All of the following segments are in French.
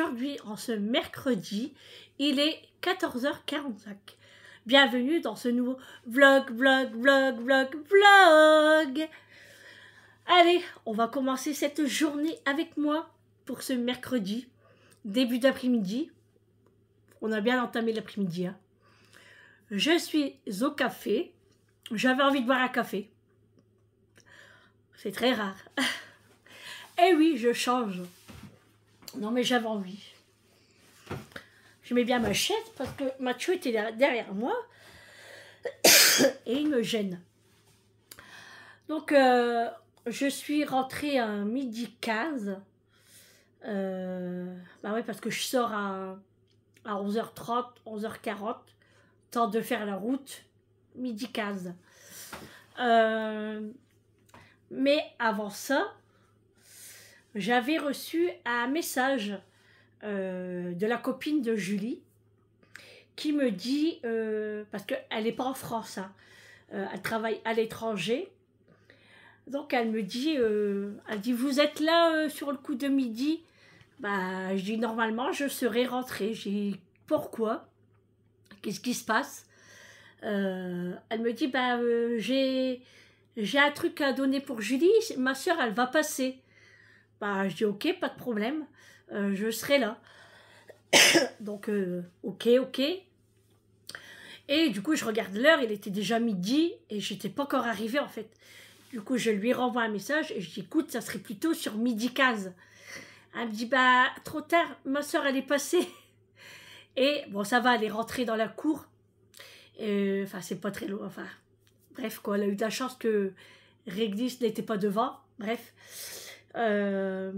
Aujourd'hui, en ce mercredi, il est 14h45. Bienvenue dans ce nouveau vlog, vlog, vlog, vlog, vlog. Allez, on va commencer cette journée avec moi pour ce mercredi, début d'après-midi. On a bien entamé l'après-midi. Hein. Je suis au café. J'avais envie de boire un café. C'est très rare. Et eh oui, je change. Non, mais j'avais envie. Je mets bien ma chaise parce que Mathieu était derrière moi et il me gêne. Donc, euh, je suis rentrée à midi 15. Euh, bah ouais, parce que je sors à, 11h30, 11h40, temps de faire la route, midi 15. Euh, mais avant ça, j'avais reçu un message euh, de la copine de Julie qui me dit, euh, parce qu'elle n'est pas en France, hein, euh, elle travaille à l'étranger, donc elle me dit, elle dit, vous êtes là sur le coup de midi bah, Je dis, normalement, je serai rentrée. J'ai dit, pourquoi Qu'est-ce qui se passe Elle me dit, bah, j'ai... J'ai un truc à donner pour Julie, ma soeur, elle va passer. Bah, je dis ok, pas de problème, euh, je serai là. Donc, euh, ok, ok. Et du coup, je regarde l'heure, il était déjà midi et j'étais pas encore arrivée en fait. Du coup, je lui renvoie un message et je dis écoute, ça serait plutôt sur midi 15. Elle me dit bah, trop tard, ma soeur elle est passée. Et bon, ça va, elle est rentrée dans la cour. Enfin, c'est pas très loin. Enfin, bref, quoi, elle a eu de la chance que Réglis n'était pas devant. Bref. Euh,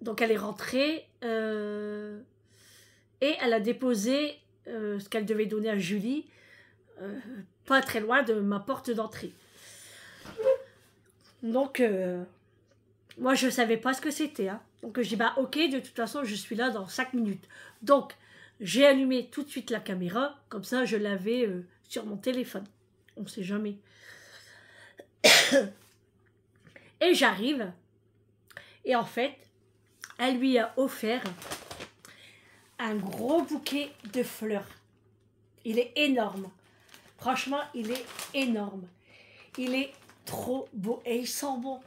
donc elle est rentrée euh, et elle a déposé euh, ce qu'elle devait donner à Julie, pas très loin de ma porte d'entrée. Donc, moi, je savais pas ce que c'était. Hein. Donc, j'ai dis, bah, ok, de toute façon, je suis là dans 5 minutes. Donc, j'ai allumé tout de suite la caméra. Comme ça, je l'avais sur mon téléphone. On ne sait jamais. Et j'arrive. Et en fait, elle lui a offert un gros bouquet de fleurs. Il est énorme. Franchement, il est énorme. Il est trop beau et il sent bon.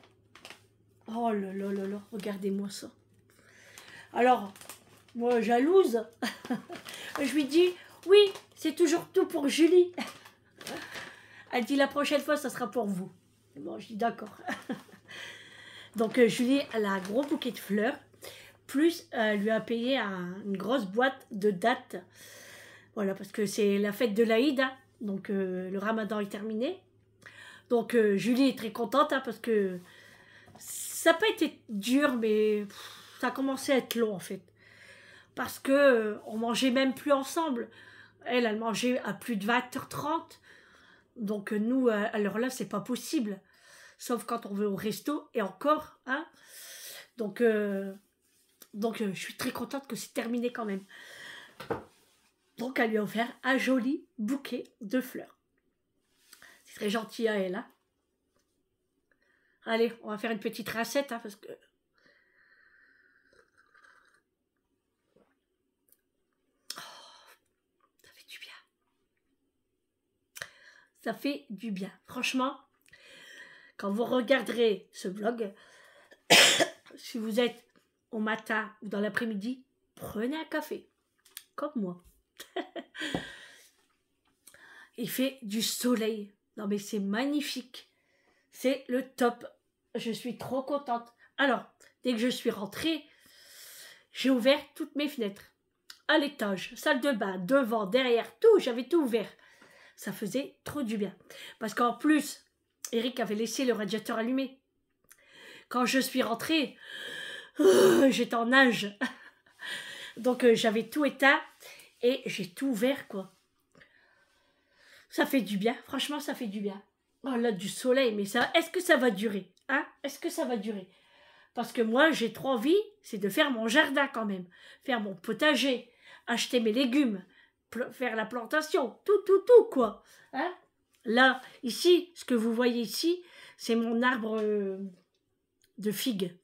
Oh là là là là, regardez-moi ça. Alors, moi jalouse, je lui dis Oui, c'est toujours tout pour Julie. Elle dit La prochaine fois, ça sera pour vous. Bon, je dis D'accord. Donc euh, Julie, a un gros bouquet de fleurs, plus euh, elle lui a payé une grosse boîte de dates. Voilà, parce que c'est la fête de l'Aïd, donc euh, le ramadan est terminé. Donc Julie est très contente hein, parce que ça n'a pas été dur, mais ça a commencé à être long en fait. Parce que on mangeait même plus ensemble. Elle, elle mangeait à plus de 20h30. Donc nous, alors là, c'est pas possible sauf quand on veut au resto, et encore, hein. Donc, euh, donc euh, je suis très contente que c'est terminé quand même. Donc, elle lui a offert un joli bouquet de fleurs. C'est très gentil à elle, hein. Allez, on va faire une petite recette, hein, parce que... Oh, ça fait du bien. Franchement, quand vous regarderez ce vlog, si vous êtes au matin ou dans l'après-midi, prenez un café, comme moi. Il fait du soleil. Non mais c'est magnifique. C'est le top. Je suis trop contente. Alors, dès que je suis rentrée, j'ai ouvert toutes mes fenêtres. À l'étage, salle de bain, devant, derrière, tout, j'avais tout ouvert. Ça faisait trop du bien. Parce qu'en plus, Eric avait laissé le radiateur allumé. Quand je suis rentrée, j'étais en nage. Donc euh, j'avais tout éteint et j'ai tout ouvert, quoi. Ça fait du bien, franchement, ça fait du bien. Oh là, du soleil, mais ça, est-ce que ça va durer Hein Est-ce que ça va durer Parce que moi, j'ai trop envie, c'est de faire mon jardin quand même, faire mon potager, acheter mes légumes, faire la plantation, tout, tout, tout, quoi. Hein Là, ici, ce que vous voyez ici, c'est mon arbre euh, de figues.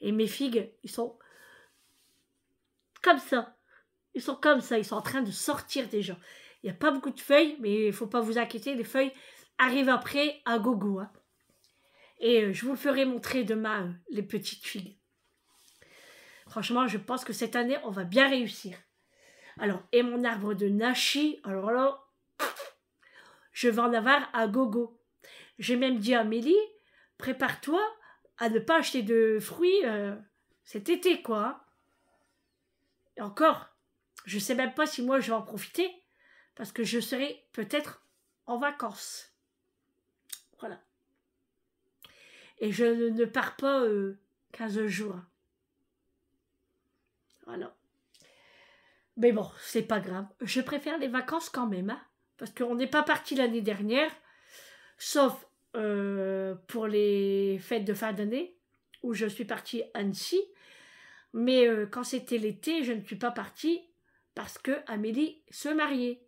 Et mes figues, ils sont comme ça. Ils sont comme ça, ils sont en train de sortir déjà. Il n'y a pas beaucoup de feuilles, mais il faut pas vous inquiéter, les feuilles arrivent après à gogo. Hein. Et euh, je vous ferai montrer demain euh, les petites figues. Franchement, je pense que cette année, on va bien réussir. Alors, et mon arbre de Nashi, alors là, je vais en avoir à gogo. J'ai même dit à Amélie, prépare-toi à ne pas acheter de fruits euh, cet été, quoi. Et encore, je ne sais même pas si moi je vais en profiter, parce que je serai peut-être en vacances. Voilà. Et je ne pars pas 15 euh, jours. Voilà. Mais bon, c'est pas grave. Je préfère les vacances quand même. Hein parce qu'on n'est pas parti l'année dernière, sauf euh, pour les fêtes de fin d'année, où je suis partie à Annecy. Mais euh, quand c'était l'été, je ne suis pas partie parce que Amélie se mariait.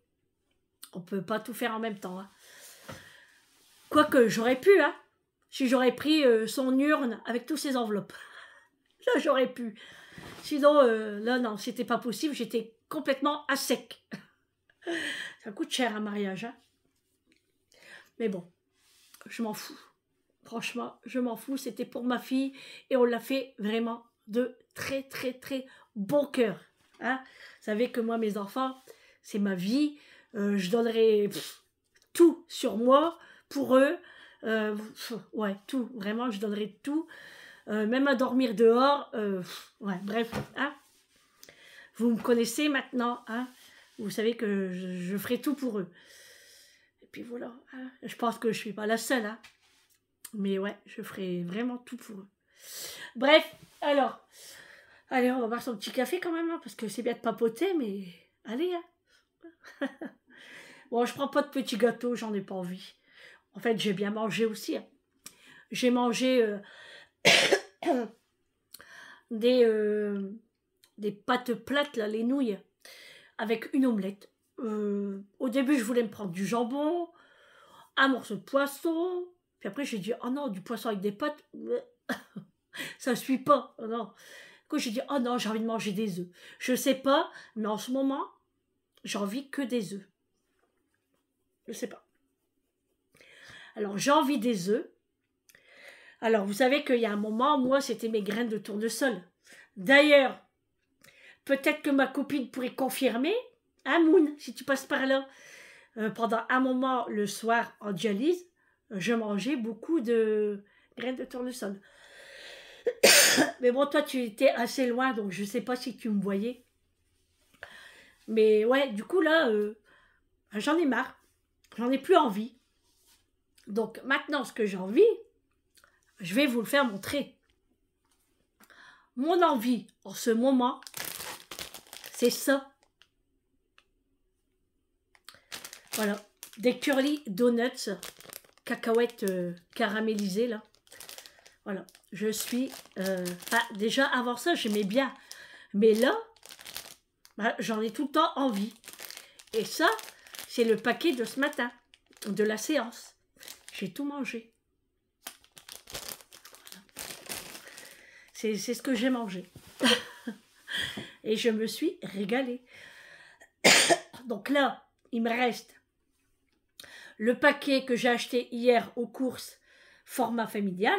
On ne peut pas tout faire en même temps. Hein. Quoique j'aurais pu, hein, si j'aurais pris euh, son urne avec toutes ses enveloppes. Là, j'aurais pu. Sinon, là, non, c'était pas possible. J'étais complètement à sec. Ça coûte cher un mariage, hein. Mais bon, je m'en fous. Franchement, je m'en fous. C'était pour ma fille et on l'a fait vraiment de très, très, très bon cœur. Hein Vous savez que moi, mes enfants, c'est ma vie. Euh, je donnerai tout sur moi pour eux. Euh, ouais, tout. Vraiment, je donnerai tout. Euh, même à dormir dehors. ouais, bref. Hein Vous me connaissez maintenant. Hein vous savez que je, ferai tout pour eux. Et puis voilà, hein. je pense que je ne suis pas la seule. Hein. Mais ouais, je ferai vraiment tout pour eux. Bref, alors, allez, on va boire son petit café quand même, hein, parce que c'est bien de papoter, mais allez. Hein. bon, je prends pas de petits gâteaux, j'en ai pas envie. En fait, j'ai bien mangé aussi. Hein. J'ai mangé euh, des, euh, des pâtes plates, là, les nouilles avec une omelette. Euh, au début, je voulais me prendre du jambon, un morceau de poisson. Puis après, j'ai dit, oh non, du poisson avec des pâtes, ça ne suit pas. Oh non. Quoi j'ai dit, oh non, j'ai envie de manger des œufs. Je sais pas, mais en ce moment, j'ai envie que des œufs. Je ne sais pas. Alors, j'ai envie des œufs. Alors, vous savez qu'il y a un moment, moi, c'était mes graines de tournesol. D'ailleurs, Peut-être que ma copine pourrait confirmer. Hein, Moon, si tu passes par là. Euh, pendant un moment, le soir, en dialyse, je mangeais beaucoup de graines de tournesol. Mais bon, toi, tu étais assez loin, donc je ne sais pas si tu me voyais. Mais ouais, du coup, là, euh, ben, j'en ai marre. J'en ai plus envie. Donc maintenant, ce que j'ai envie, je vais vous le faire montrer. Mon envie en ce moment, c'est ça. Voilà. Des curly donuts, cacahuètes euh, caramélisées, là. Voilà. Je suis... Euh, déjà, avant ça, j'aimais bien. Mais là, bah, j'en ai tout le temps envie. Et ça, c'est le paquet de ce matin, de la séance. J'ai tout mangé. C'est ce que j'ai mangé et je me suis régalée. Donc là, il me reste le paquet que j'ai acheté hier aux courses format familial.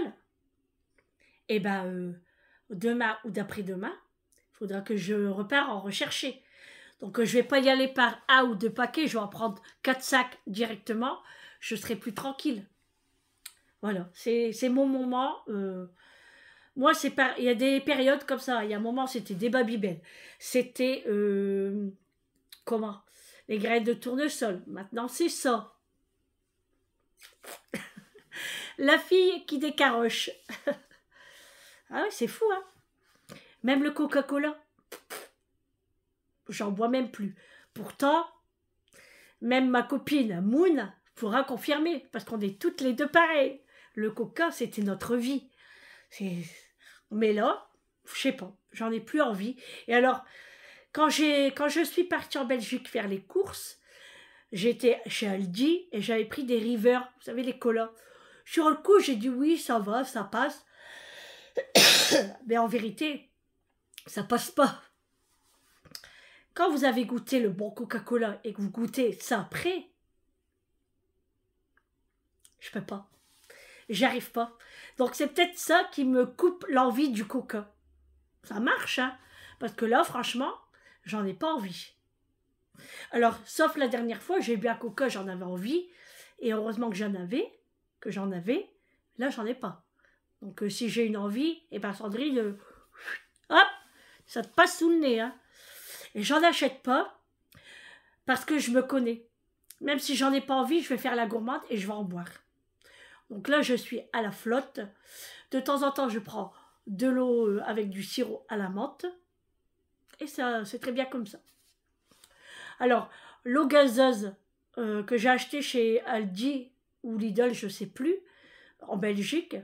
Et eh ben euh, demain ou d'après-demain, il faudra que je repars en rechercher. Donc euh, je vais pas y aller par un ou deux paquets, je vais en prendre quatre sacs directement, je serai plus tranquille. Voilà, c'est mon moment. Euh, moi, c'est il y a des périodes comme ça. Il y a un moment, c'était des babybel. C'était. Euh, comment Les graines de tournesol. Maintenant, c'est ça. La fille qui décaroche. ah oui, c'est fou, hein Même le Coca-Cola. J'en bois même plus. Pourtant, même ma copine Moon pourra confirmer, parce qu'on est toutes les deux pareilles. Le coca, c'était notre vie. C'est mais là, je sais pas, j'en ai plus envie. Et alors, quand, quand je suis partie en Belgique faire les courses, j'étais chez Aldi et j'avais pris des Rivers, vous savez, les colas. Sur le coup, j'ai dit oui, ça va, ça passe. Mais en vérité, ça passe pas. Quand vous avez goûté le bon Coca-Cola et que vous goûtez ça après, je peux pas. J'arrive pas. Donc c'est peut-être ça qui me coupe l'envie du coca. Ça marche, hein Parce que là, franchement, j'en ai pas envie. Alors, sauf la dernière fois, j'ai bu un coca, j'en avais envie. Et heureusement que j'en avais, que j'en avais. Là, j'en ai pas. Donc euh, si j'ai une envie, et eh ben Sandrine, euh, hop, ça te passe sous le nez. Hein. Et j'en achète pas parce que je me connais. Même si j'en ai pas envie, je vais faire la gourmande et je vais en boire. Donc là, je suis à la flotte. De temps en temps, je prends de l'eau euh, avec du sirop à la menthe. Et ça, c'est très bien comme ça. Alors, l'eau gazeuse euh, que j'ai achetée chez Aldi ou Lidl, je sais plus, en Belgique,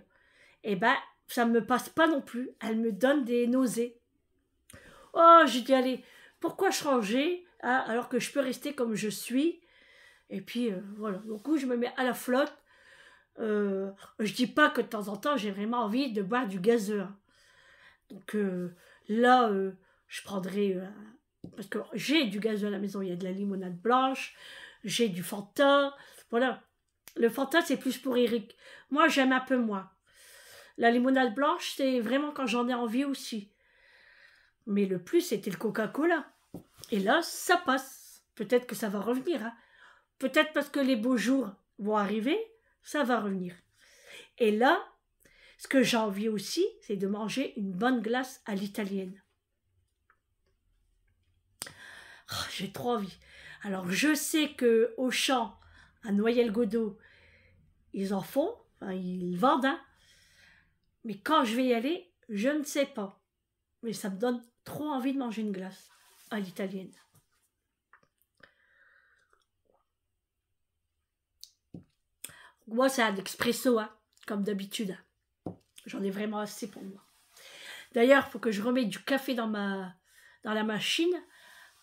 eh ben, ça me passe pas non plus. Elle me donne des nausées. Oh, j'ai dit, allez, pourquoi changer hein, alors que je peux rester comme je suis Et puis, euh, voilà. du coup, je me mets à la flotte euh, je dis pas que de temps en temps j'ai vraiment envie de boire du gazeux. Donc euh, là, euh, je prendrai euh, parce que j'ai du gazeux à la maison. Il y a de la limonade blanche, j'ai du Fanta. Voilà. Le Fanta c'est plus pour Eric. Moi j'aime un peu moins. La limonade blanche c'est vraiment quand j'en ai envie aussi. Mais le plus c'était le Coca-Cola. Et là ça passe. Peut-être que ça va revenir. Hein. Peut-être parce que les beaux jours vont arriver ça va revenir. Et là, ce que j'ai envie aussi, c'est de manger une bonne glace à l'italienne. Ah, j'ai trop envie. Alors je sais que au champ, à Noyel godot ils en font, ils vendent, hein. mais quand je vais y aller, je ne sais pas. Mais ça me donne trop envie de manger une glace à l'italienne. Moi, c'est un expresso, hein, comme d'habitude. J'en ai vraiment assez pour moi. D'ailleurs, il faut que je remette du café dans, ma, dans la machine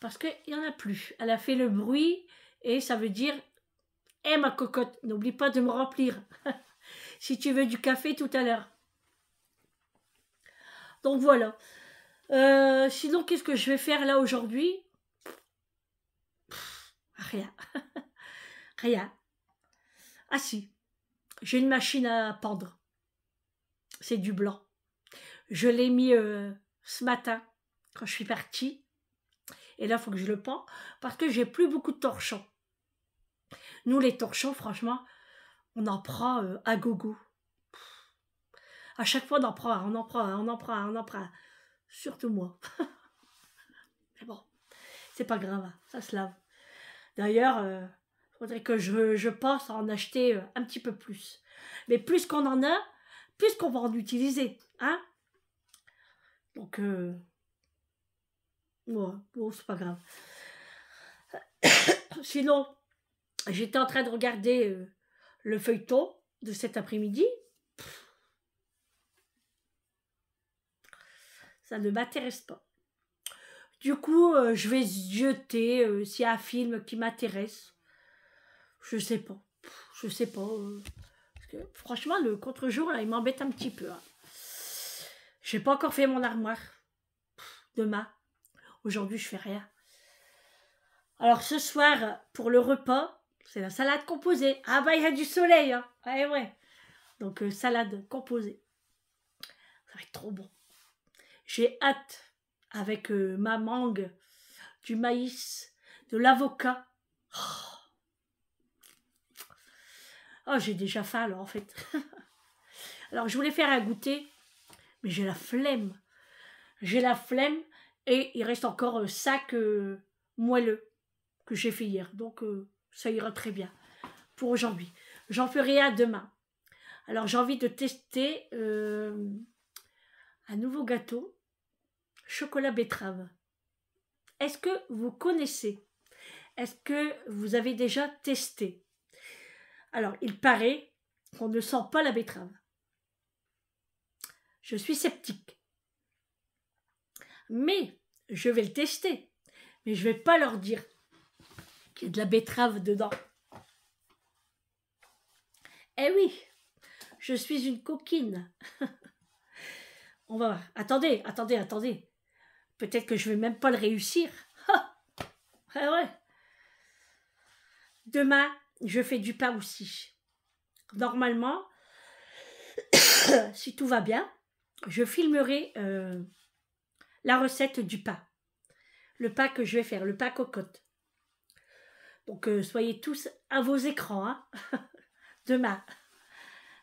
parce qu'il n'y en a plus. Elle a fait le bruit et ça veut dire Hé eh, ma cocotte, n'oublie pas de me remplir si tu veux du café tout à l'heure. Donc voilà. Euh, sinon, qu'est-ce que je vais faire là aujourd'hui Rien. Rien. Ah si, j'ai une machine à pendre. C'est du blanc. Je l'ai mis euh, ce matin quand je suis partie. Et là, il faut que je le pends parce que j'ai plus beaucoup de torchons. Nous, les torchons, franchement, on en prend euh, à gogo. À chaque fois, on en prend on en prend on en prend on en prend Surtout moi. Mais bon, c'est pas grave, hein, ça se lave. D'ailleurs, euh, faudrait que je, pense à en acheter euh, un petit peu plus. Mais plus qu'on en a, plus qu'on va en utiliser, hein Donc, euh... bon, c'est pas grave. Sinon, j'étais en train de regarder euh, le feuilleton de cet après-midi. Ça ne m'intéresse pas. Du coup, euh, je vais jeter s'il y a un film qui m'intéresse. Je sais pas. Je sais pas. Euh, parce que, franchement, le contre-jour, là, il m'embête un petit peu. Je hein. J'ai pas encore fait mon armoire. Demain. Aujourd'hui, je fais rien. Alors, ce soir, pour le repas, c'est la salade composée. Ah, bah, il y a du soleil. Hein. Ah ouais, Donc, euh, salade composée. Ça va être trop bon. J'ai hâte, avec euh, ma mangue, du maïs, de l'avocat. Oh. Oh, j'ai déjà faim alors en fait. alors je voulais faire un goûter, mais j'ai la flemme. J'ai la flemme et il reste encore un sac euh, moelleux que j'ai fait hier. Donc euh, ça ira très bien pour aujourd'hui. J'en ferai un demain. Alors j'ai envie de tester euh, un nouveau gâteau, chocolat betterave. Est-ce que vous connaissez Est-ce que vous avez déjà testé alors, il paraît qu'on ne sent pas la betterave. Je suis sceptique. Mais je vais le tester. Mais je ne vais pas leur dire qu'il y a de la betterave dedans. Eh oui, je suis une coquine. On va voir. Attendez, attendez, attendez. Peut-être que je vais même pas le réussir. Ah, ouais. Demain, je fais du pain aussi. Normalement, si tout va bien, je filmerai euh, la recette du pain. Le pain que je vais faire, le pain cocotte. Donc euh, soyez tous à vos écrans hein. demain.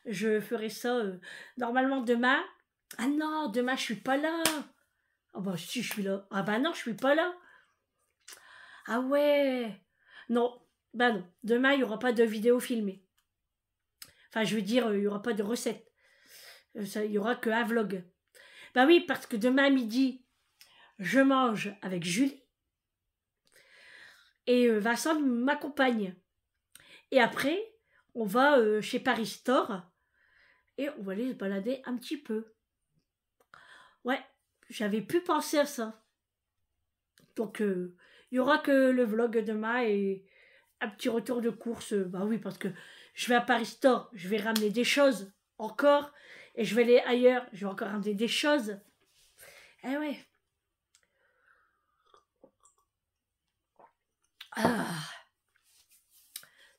Je ferai ça euh, normalement demain. Ah non, demain je suis pas là. Ah bah si je suis là. Ah bah non, je suis pas là. Ah ouais. Non, ben non, demain, il n'y aura pas de vidéo filmée. Enfin, je veux dire, euh, il n'y aura pas de recette. Euh, il n'y aura que vlog. Ben oui, parce que demain midi, je mange avec Julie. Et euh, Vincent m'accompagne. Et après, on va chez Paris Store. Et on va aller se balader un petit peu. Ouais, j'avais pu penser à ça. Donc, il n'y aura que le vlog demain et un petit retour de course, euh, bah oui, parce que je vais à Paris Store, je vais ramener des choses encore, et je vais aller ailleurs, je vais encore ramener des choses. Eh oui. Ah.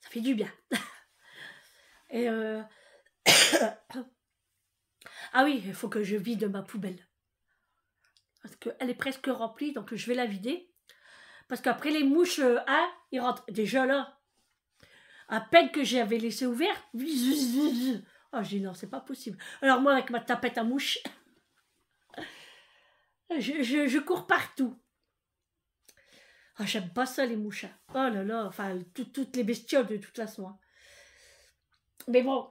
ça fait du bien. et euh, ah oui, il faut que je vide ma poubelle. Parce qu'elle est presque remplie, donc je vais la vider. Parce qu'après les mouches euh, hein, ils rentrent déjà là. À peine que j'avais laissé ouvert, ah, oh, j'ai non, c'est pas possible. Alors moi, avec ma tapette à mouches, je, cours partout. Ah, j'aime pas ça, les mouches. Hein. Oh là là, enfin, toutes les bestioles, de toute façon. Hein. Mais bon,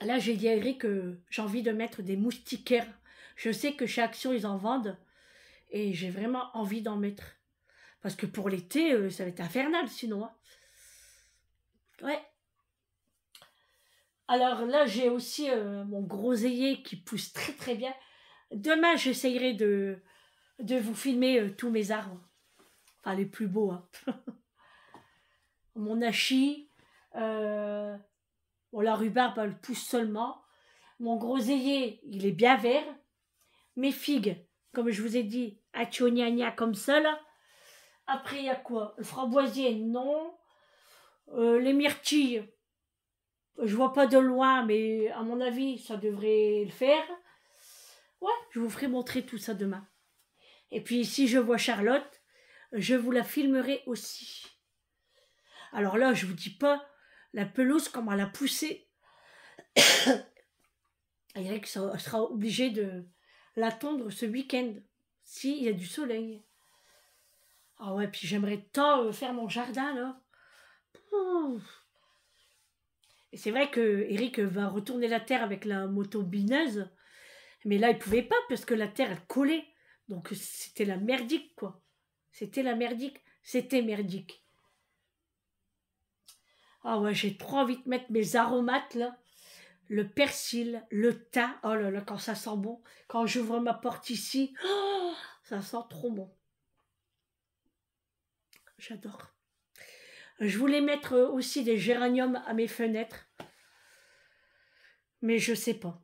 là, j'ai dit à Eric que j'ai envie de mettre des moustiquaires. Je sais que chez Action, ils en vendent. Et j'ai vraiment envie d'en mettre. Parce que pour l'été, euh, ça va être infernal sinon. Hein. Ouais. Alors là, j'ai aussi euh, mon groseillier qui pousse très très bien. Demain, j'essayerai de, de vous filmer euh, tous mes arbres. Enfin, les plus beaux. Hein. mon hachis. bon, la rhubarbe, elle pousse seulement. Mon groseillier, il est bien vert. Mes figues, comme je vous ai dit, achognagna comme ça après, il y a quoi Le framboisier, non. Euh, les myrtilles, je vois pas de loin, mais à mon avis, ça devrait le faire. Ouais, je vous ferai montrer tout ça demain. Et puis, si je vois Charlotte, je vous la filmerai aussi. Alors là, je vous dis pas la pelouse, comment elle a poussé. Eric sera obligé de l'attendre ce week-end, s'il y a du soleil. Ah ouais, puis j'aimerais tant euh, faire mon jardin là. Et c'est vrai que Eric va retourner la terre avec la moto bineuse, mais là il pouvait pas parce que la terre elle collait. Donc c'était la merdique quoi. C'était la merdique, c'était merdique. Ah ouais, j'ai trop envie de mettre mes aromates là. Le persil, le thym. Oh là là, quand ça sent bon. Quand j'ouvre ma porte ici, ça sent trop bon. J'adore. Je voulais mettre aussi des géraniums à mes fenêtres. Mais je sais pas.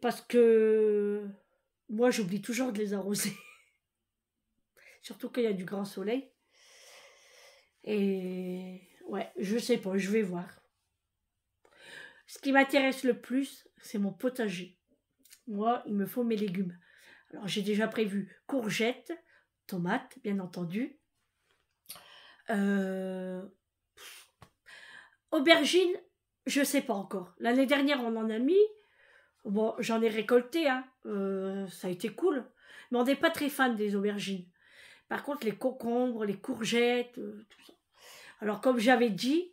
Parce que moi, j'oublie toujours de les arroser. Surtout qu'il y a du grand soleil. Et ouais, je sais pas, je vais voir. Ce qui m'intéresse le plus, c'est mon potager. Moi, il me faut mes légumes. Alors j'ai déjà prévu courgettes, tomates, bien entendu, aubergines euh, Aubergine, je sais pas encore. L'année dernière, on en a mis. Bon, j'en ai récolté, hein. Euh, ça a été cool. Mais on n'est pas très fan des aubergines. Par contre, les concombres, les courgettes, euh, tout ça. Alors, comme j'avais dit,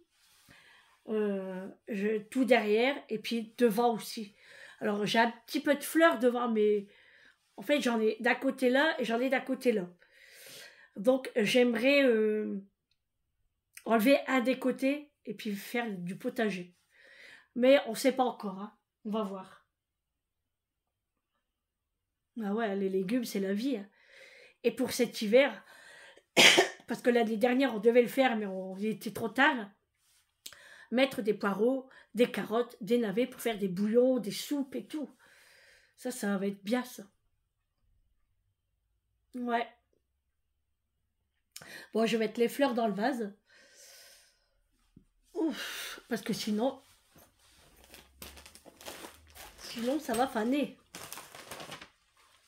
je, tout derrière et puis devant aussi. Alors, j'ai un petit peu de fleurs devant, mais en fait, j'en ai d'un côté là et j'en ai d'un côté là. Donc, j'aimerais enlever un des côtés et puis faire du potager. Mais on ne sait pas encore, hein. on va voir. Ah ouais, les légumes, c'est la vie. Hein. Et pour cet hiver, parce que l'année dernière, on devait le faire, mais on était trop tard, mettre des poireaux, des carottes, des navets pour faire des bouillons, des soupes et tout. Ça, ça va être bien, ça. Ouais. Bon, je vais mettre les fleurs dans le vase. Ouf, parce que sinon, sinon ça va faner.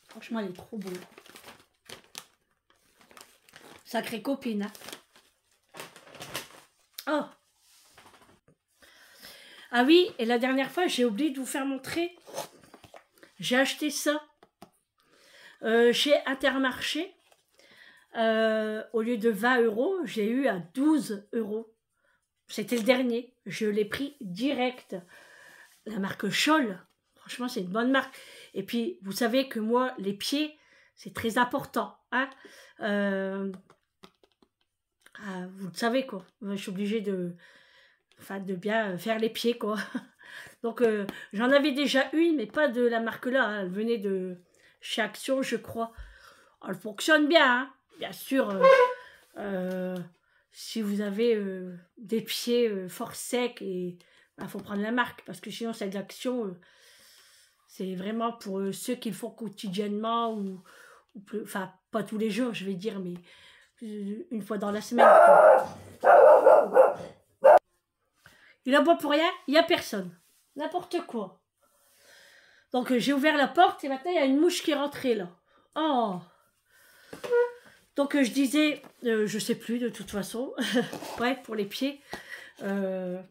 Franchement, elle est trop bonne. Sacrée copine. Oh. Ah oui, et la dernière fois, j'ai oublié de vous faire montrer. J'ai acheté ça euh, chez Intermarché. Euh, au lieu de 20 euros, j'ai eu à 12 euros. C'était le dernier. Je l'ai pris direct. La marque Scholl, franchement, c'est une bonne marque. Et puis, vous savez que moi, les pieds, c'est très important. Hein euh, ah, vous le savez, quoi. Je suis obligée de, de bien faire les pieds, quoi. Donc, euh, j'en avais déjà une, mais pas de la marque là. Hein. Elle venait de chez Action, je crois. Elle fonctionne bien, hein. bien sûr. Euh, si vous avez euh, des pieds euh, fort secs, il bah, faut prendre la marque parce que sinon, cette action, euh, c'est vraiment pour ceux qui le font quotidiennement ou, enfin, pas tous les jours, je vais dire, mais une fois dans la semaine. Il en pour rien, il n'y a personne. N'importe quoi. Donc j'ai ouvert la porte et maintenant il y a une mouche qui est rentrée là. Oh donc euh, je disais, je euh, je sais plus de toute façon, Bref, pour les pieds. Euh,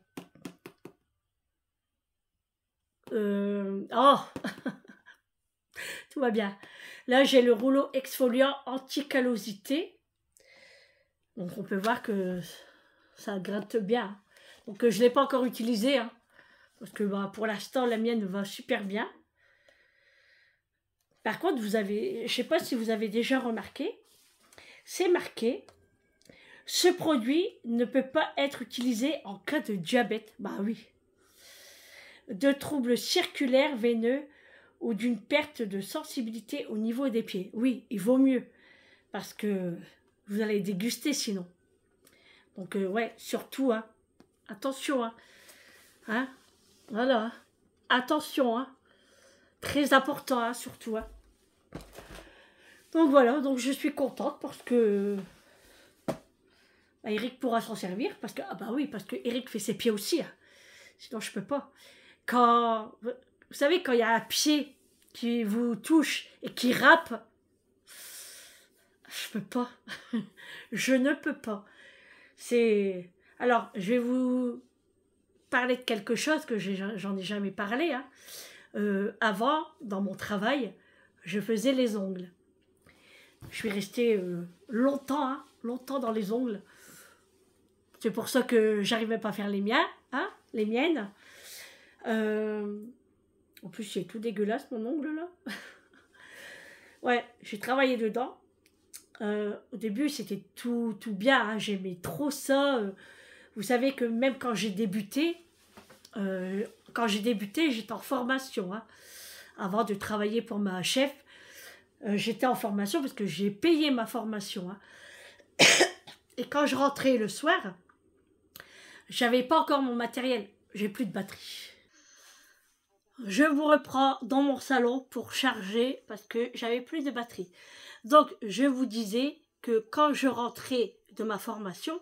oh Tout va bien. Là j'ai le rouleau exfoliant anti-callosité. Donc on peut voir que ça gratte bien. Donc je ne l'ai pas encore utilisé. Hein, parce que bah, pour l'instant la mienne va super bien. Par contre, vous avez, je ne sais pas si vous avez déjà remarqué, c'est marqué ce produit ne peut pas être utilisé en cas de diabète. Bah oui. De troubles circulaires veineux ou d'une perte de sensibilité au niveau des pieds. Oui, il vaut mieux parce que vous allez déguster sinon. Donc euh, ouais, surtout hein. Attention hein. hein? Voilà. Hein. Attention Très important surtout donc voilà, donc je suis contente parce que bah, Eric pourra s'en servir parce que ah bah oui parce que Eric fait ses pieds aussi. Hein. Sinon je peux pas. Quand vous savez quand il y a un pied qui vous touche et qui rappe, je peux pas. je ne peux pas. C'est alors je vais vous parler de quelque chose que j'en ai, ai jamais parlé. Hein. Euh, avant, dans mon travail, je faisais les ongles. Je suis restée euh, longtemps, hein, longtemps dans les ongles. C'est pour ça que j'arrivais pas à faire les miens, hein, les miennes. Euh, en plus, c'est tout dégueulasse mon ongle là. ouais, j'ai travaillé dedans. Euh, au début, c'était tout, tout bien. Hein, j'aimais trop ça. Vous savez que même quand j'ai débuté, quand j'ai débuté, j'étais en formation. avant de travailler pour ma chef, euh, j'étais en formation parce que j'ai payé ma formation. Hein. Et quand je rentrais le soir, j'avais pas encore mon matériel, j'ai plus de batterie. Je vous reprends dans mon salon pour charger parce que j'avais plus de batterie. Donc je vous disais que quand je rentrais de ma formation,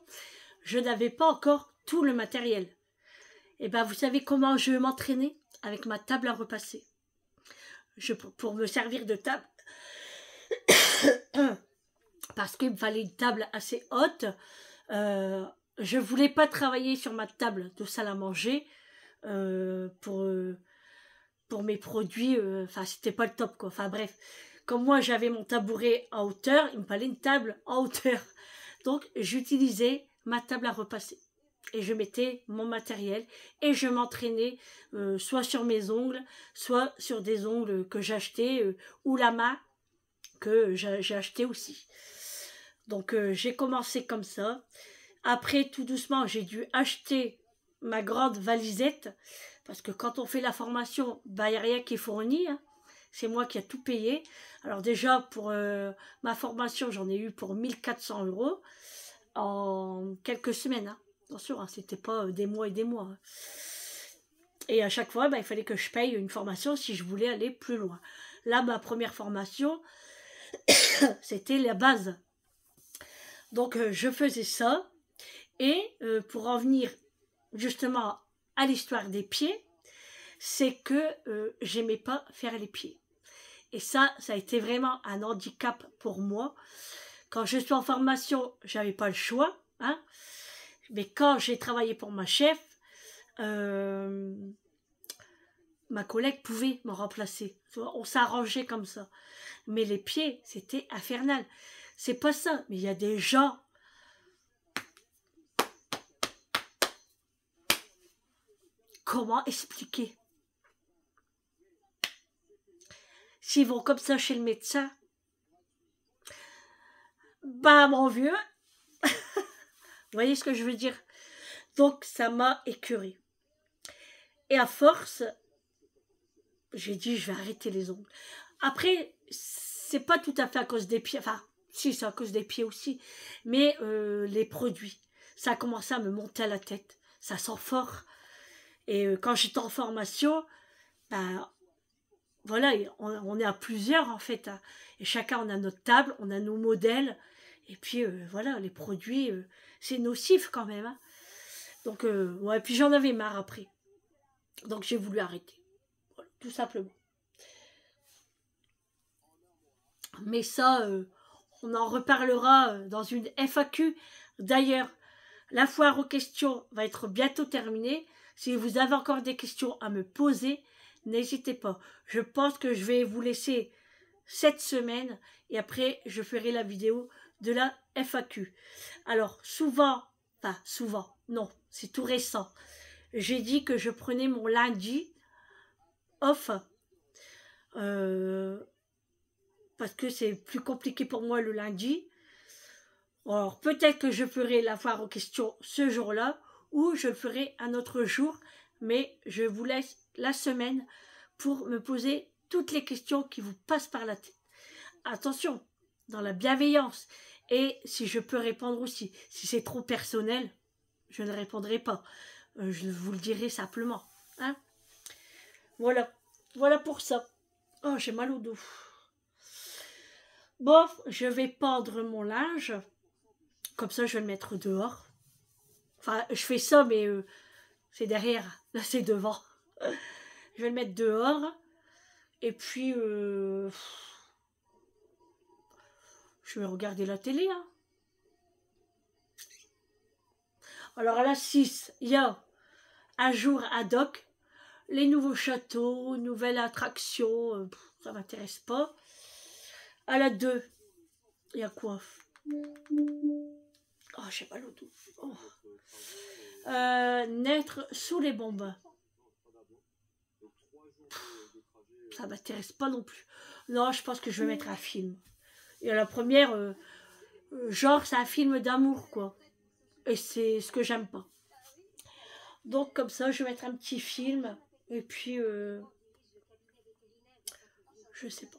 je n'avais pas encore tout le matériel. Et eh ben vous savez comment je m'entraînais avec ma table à repasser. Je, pour me servir de table, parce qu'il me fallait une table assez haute. Euh, je voulais pas travailler sur ma table de salle à manger euh, pour, euh, pour mes produits. Enfin, c'était pas le top quoi. Enfin, bref. Comme moi, j'avais mon tabouret en hauteur, il me fallait une table en hauteur. Donc, j'utilisais ma table à repasser. Et je mettais mon matériel et je m'entraînais soit sur mes ongles, soit sur des ongles que j'achetais ou la main que j'ai acheté aussi. Donc euh, j'ai commencé comme ça. Après, tout doucement, j'ai dû acheter ma grande valisette, parce que quand on fait la formation, il bah, n'y a rien qui est fourni. Hein. C'est moi qui ai tout payé. Alors déjà, pour euh, ma formation, j'en ai eu pour 1400 euros en quelques semaines. Hein. Bien sûr, hein, c'était pas euh, des mois et des mois. Hein. Et à chaque fois, bah, il fallait que je paye une formation si je voulais aller plus loin. Là, ma première formation, C'était la base. Donc euh, je faisais ça. Et euh, pour en venir justement à l'histoire des pieds, c'est que euh, j'aimais pas faire les pieds. Et ça, ça a été vraiment un handicap pour moi. Quand je suis en formation, j'avais pas le choix. Hein mais quand j'ai travaillé pour ma chef, ma collègue pouvait me remplacer. On s'arrangeait comme ça. Mais les pieds, c'était infernal. C'est pas ça. Mais il y a des gens. Comment expliquer S'ils vont comme ça chez le médecin, bah mon vieux, vous voyez ce que je veux dire Donc ça m'a écuré Et à force, j'ai dit, je vais arrêter les ongles. Après, c'est pas tout à fait à cause des pieds, enfin, si, c'est à cause des pieds aussi, mais euh, les produits, ça a commencé à me monter à la tête, ça sent fort. Et euh, quand j'étais en formation, ben, voilà, on, est à plusieurs en fait, hein. et chacun on a notre table, on a nos modèles, et puis euh, voilà, les produits, c'est nocif quand même. Hein. Donc, ouais, puis j'en avais marre après. Donc j'ai voulu arrêter tout simplement. Mais ça, euh, on en reparlera euh, dans une FAQ. D'ailleurs, la foire aux questions va être bientôt terminée. Si vous avez encore des questions à me poser, n'hésitez pas. Je pense que je vais vous laisser cette semaine et après, je ferai la vidéo de la FAQ. Alors, souvent, pas souvent, non, c'est tout récent, j'ai dit que je prenais mon lundi off. Euh, parce que c'est plus compliqué pour moi le lundi. Alors peut-être que je ferai la voir aux questions ce jour-là ou je ferai un autre jour, mais je vous laisse la semaine pour me poser toutes les questions qui vous passent par la tête. Attention, dans la bienveillance et si je peux répondre aussi. Si c'est trop personnel, je ne répondrai pas. Euh, je vous le dirai simplement. Hein voilà. Voilà pour ça. Oh, j'ai mal au dos. Bon, je vais pendre mon linge. Comme ça, je vais le mettre dehors. Enfin, je fais ça, mais euh, c'est derrière. Là, c'est devant. je vais le mettre dehors. Et puis, euh, je vais regarder la télé. Hein. Alors, à la 6, il y a un jour ad hoc les nouveaux châteaux, nouvelles attractions, euh, ça m'intéresse pas. À la 2, il y a quoi ah, Oh, j'ai pas le naître sous les bombes. ça m'intéresse pas non plus. Non, je pense que je vais mettre un film. y a la première, euh, euh, genre, c'est un film d'amour, quoi. Et c'est ce que j'aime pas. Donc, comme ça, je vais mettre un petit film. Et puis, euh, je sais pas.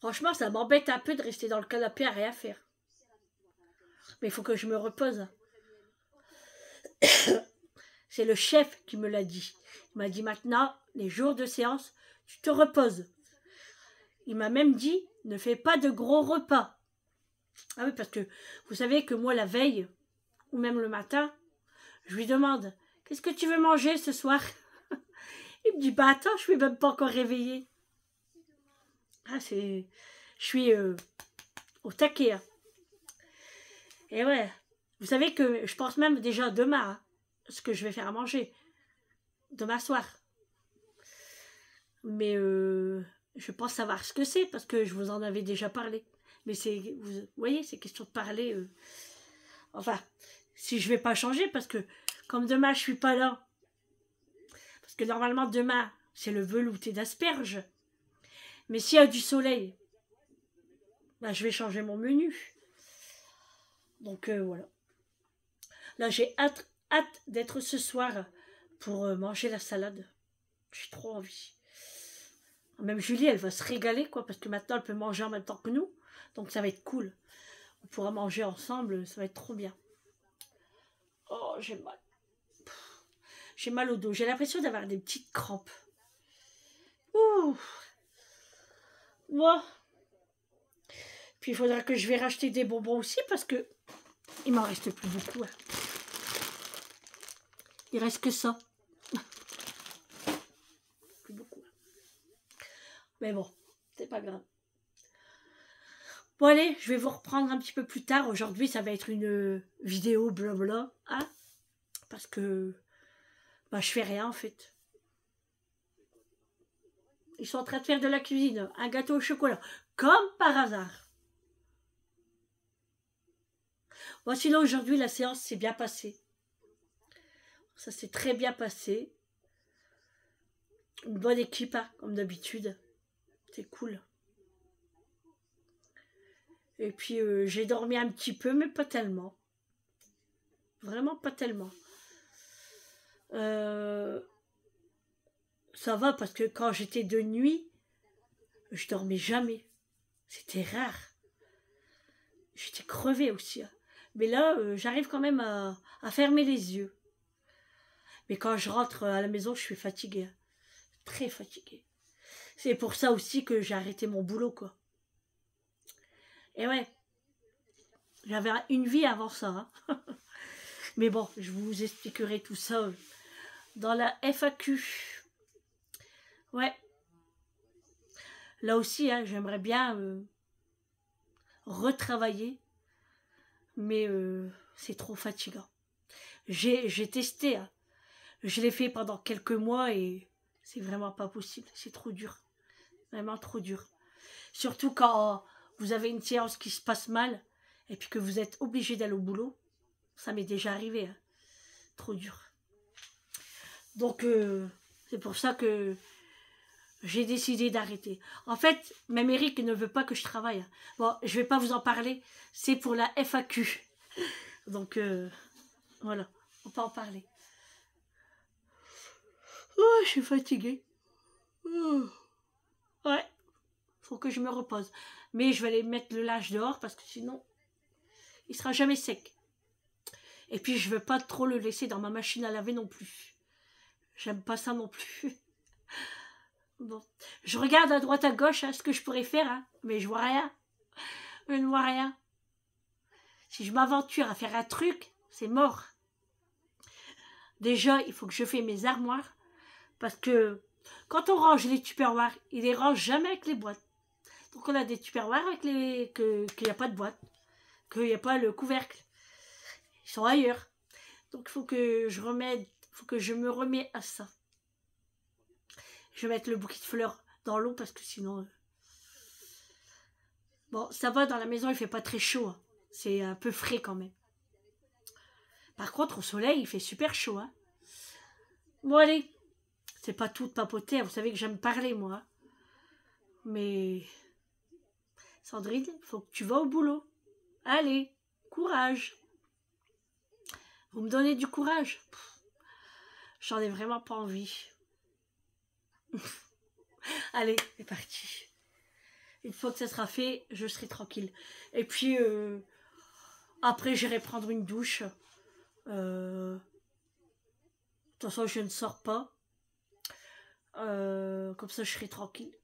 Franchement, ça m'embête un peu de rester dans le canapé à rien faire. Mais il faut que je me repose. C'est le chef qui me l'a dit. Il m'a dit maintenant, les jours de séance, tu te reposes. Il m'a même dit, ne fais pas de gros repas. Ah oui, parce que vous savez que moi, la veille, ou même le matin, je lui demande Qu'est-ce que tu veux manger ce soir Il me dit Bah attends, je suis même pas encore réveillée. Ah, Je suis euh, au taquet. Hein. Et ouais, vous savez que je pense même déjà demain hein, ce que je vais faire à manger. Demain soir. Mais euh, je pense savoir ce que c'est parce que je vous en avais déjà parlé. Mais c'est, vous voyez, c'est question de parler. Euh, enfin, si je vais pas changer parce que comme demain je suis pas là. Parce que normalement demain c'est le velouté d'asperges. Mais s'il y a du soleil, ben, je vais changer mon menu. Donc euh, voilà. Là j'ai hâte, d'être ce soir pour euh, manger la salade. J'ai trop envie. Même Julie, elle va se régaler, quoi, parce que maintenant elle peut manger en même temps que nous. Donc ça va être cool. On pourra manger ensemble, ça va être trop bien. Oh, j'ai mal. J'ai mal au dos. J'ai l'impression d'avoir des petites crampes. Ouh. Moi. Puis il faudra que je vais racheter des bonbons aussi parce que il m'en reste plus beaucoup. Il hein. Il reste que ça. plus beaucoup. Mais bon, c'est pas grave. Bon allez, je vais vous reprendre un petit peu plus tard. Aujourd'hui, ça va être une euh, vidéo blabla, hein ah, Parce que bah, je fais rien en fait. Ils sont en train de faire de la cuisine, un gâteau au chocolat, comme par hasard. Voici là aujourd'hui la séance s'est bien passée. Ça s'est très bien passé. Une bonne équipe, hein, comme d'habitude. C'est cool. Et puis euh, j'ai dormi un petit peu, mais pas tellement. Vraiment pas tellement. Euh, ça va parce que quand j'étais de nuit, je dormais jamais. C'était rare. J'étais crevée aussi. Hein. Mais là, euh, j'arrive quand même à, fermer les yeux. Mais quand je rentre à la maison, je suis fatiguée. Hein. Très fatiguée. C'est pour ça aussi que j'ai arrêté mon boulot, quoi. Et eh ouais, j'avais une vie avant ça. Hein. Mais bon, je vous expliquerai tout ça euh, dans la FAQ. Ouais. Là aussi, hein, j'aimerais bien euh, retravailler. Mais euh, c'est trop fatigant. J'ai testé. Hein. Je l'ai fait pendant quelques mois et c'est vraiment pas possible. C'est trop dur. Vraiment trop dur. Surtout quand vous avez une séance qui se passe mal et puis que vous êtes obligé d'aller au boulot, ça m'est déjà arrivé. Hein. Trop dur. Donc, euh, c'est pour ça que j'ai décidé d'arrêter. En fait, même Eric ne veut pas que je travaille. Hein. Bon, je vais pas vous en parler. C'est pour la FAQ. Donc, euh, voilà. On peut en parler. Oh, je suis fatiguée. Oh. Ouais. Faut que je me repose. Mais je vais aller mettre le lâche dehors parce que sinon, il sera jamais sec. Et puis, je ne veux pas trop le laisser dans ma machine à laver non plus. J'aime pas ça non plus. Bon. Je regarde à droite à gauche hein, ce que je pourrais faire, hein, mais je vois rien. Je ne vois rien. Si je m'aventure à faire un truc, c'est mort. Déjà, il faut que je fasse mes armoires. Parce que quand on range les tupperwares, il les range jamais avec les boîtes. Donc, on a des tupperwares avec les. qu'il n'y a pas de boîte Qu'il n'y a pas le couvercle Ils sont ailleurs. Donc il faut que je remette. faut que je me remets à ça. Je vais mettre le bouquet de fleurs dans l'eau parce que sinon. Euh, bon, ça va, dans la maison, il fait pas très chaud. Hein. C'est un peu frais quand même. Par contre, au soleil, il fait super chaud. Hein. Bon, allez. C'est pas tout de papoter. Hein. Vous savez que j'aime parler, moi. Mais Sandrine, faut que tu vas au boulot. Allez, courage. Vous me donnez du courage. J'en ai vraiment pas envie. Allez, c'est parti. Une fois que ça sera fait, je serai tranquille. Et puis, euh, après, j'irai prendre une douche. Euh, de toute façon, je ne sors pas. Euh, comme ça, je serai tranquille.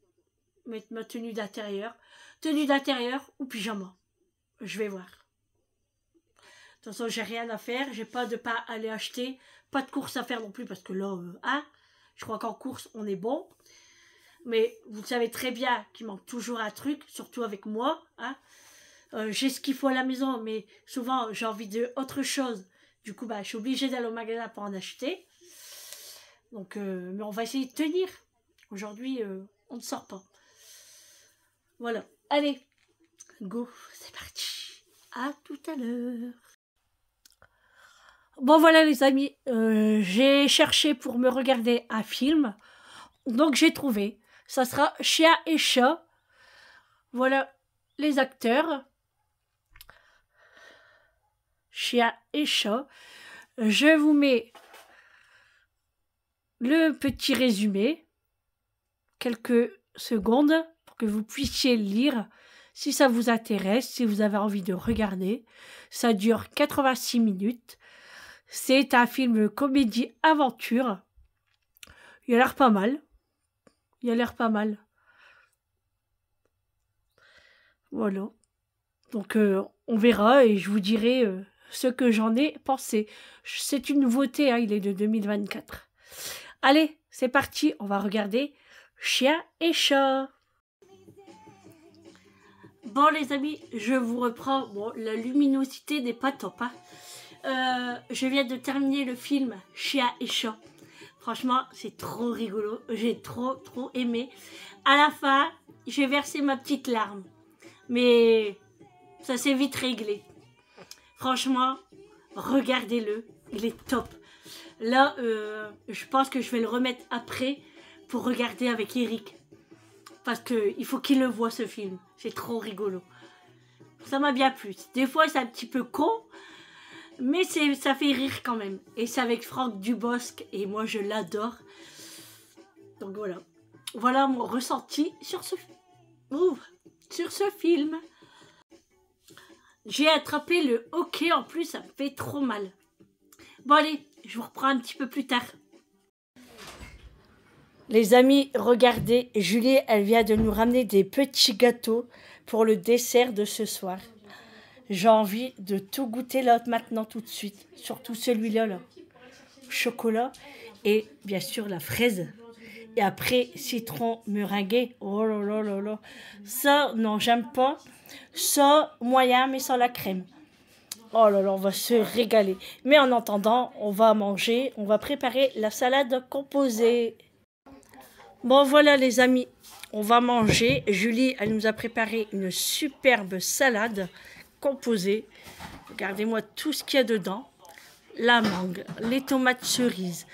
Mettre ma tenue d'intérieur tenue d'intérieur ou pyjama. Je vais voir. De toute façon, j'ai rien à faire, j'ai pas de pas aller acheter, pas de course à faire non plus parce que là, euh, hein, je crois qu'en course, on est bon. Mais vous savez très bien qu'il manque toujours un truc, surtout avec moi, hein. euh, j'ai ce qu'il faut à la maison, mais souvent j'ai envie de autre chose. Du coup, bah, je suis obligée d'aller au magasin pour en acheter. Donc, euh, mais on va essayer de tenir. Aujourd'hui, on ne sort pas. Voilà. Allez, go, c'est parti. À tout à l'heure. Bon voilà les amis, euh, j'ai cherché pour me regarder un film. Donc j'ai trouvé. Ça sera Chien et Chat. Voilà les acteurs. Chia et Chat. Je vous mets le petit résumé. Quelques secondes que vous puissiez lire si ça vous intéresse, si vous avez envie de regarder. Ça dure 86 minutes. C'est un film comédie aventure. Il a l'air pas mal. Il a l'air pas mal. Voilà. Donc euh, on verra et je vous dirai euh, ce que j'en ai pensé. C'est une nouveauté, hein, il est de 2024. Allez, c'est parti, on va regarder Chien et chat. Bon les amis, je vous reprends. Bon, la luminosité n'est pas top. Hein. Euh, je viens de terminer le film Chia et Chat. Franchement, c'est trop rigolo. J'ai trop, trop aimé. À la fin, j'ai versé ma petite larme. Mais ça s'est vite réglé. Franchement, regardez-le. Il est top. Là, euh, je pense que je vais le remettre après pour regarder avec Eric. Parce qu'il faut qu'il le voit ce film. C'est trop rigolo. Ça m'a bien plu. Des fois, c'est un petit peu con, mais ça fait rire quand même. Et c'est avec Franck Dubosc, et moi, je l'adore. Donc voilà. Voilà mon ressenti sur ce, sur ce film. J'ai attrapé le hockey en plus, ça me fait trop mal. Bon allez, je vous reprends un petit peu plus tard. Les amis, regardez, Julie, elle vient de nous ramener des petits gâteaux pour le dessert de ce soir. J'ai envie de tout goûter là maintenant tout de suite, surtout celui-là là. Chocolat et bien sûr la fraise. Et après citron meringué. Oh là là là là. Ça non, j'aime pas. Ça moyen mais sans la crème. Oh là là, on va se régaler. Mais en attendant, on va manger, on va préparer la salade composée. Bon, voilà les amis, on va manger. Julie, elle nous a préparé une superbe salade composée. Regardez-moi tout ce qu'il y a dedans. La mangue, les tomates cerises,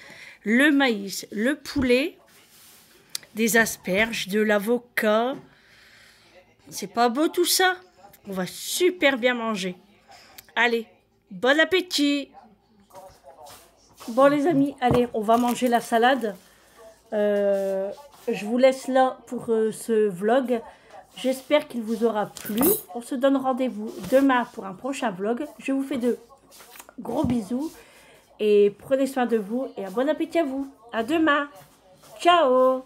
le maïs, le poulet, des asperges, de l'avocat. C'est pas beau tout ça On va super bien manger. Allez, bon appétit Bon les amis, allez, on va manger la salade. Euh, je vous laisse là pour euh, ce vlog. J'espère qu'il vous aura plu. On se donne rendez-vous demain pour un prochain vlog. Je vous fais de gros bisous. Et prenez soin de vous et un bon appétit à vous. À demain. Ciao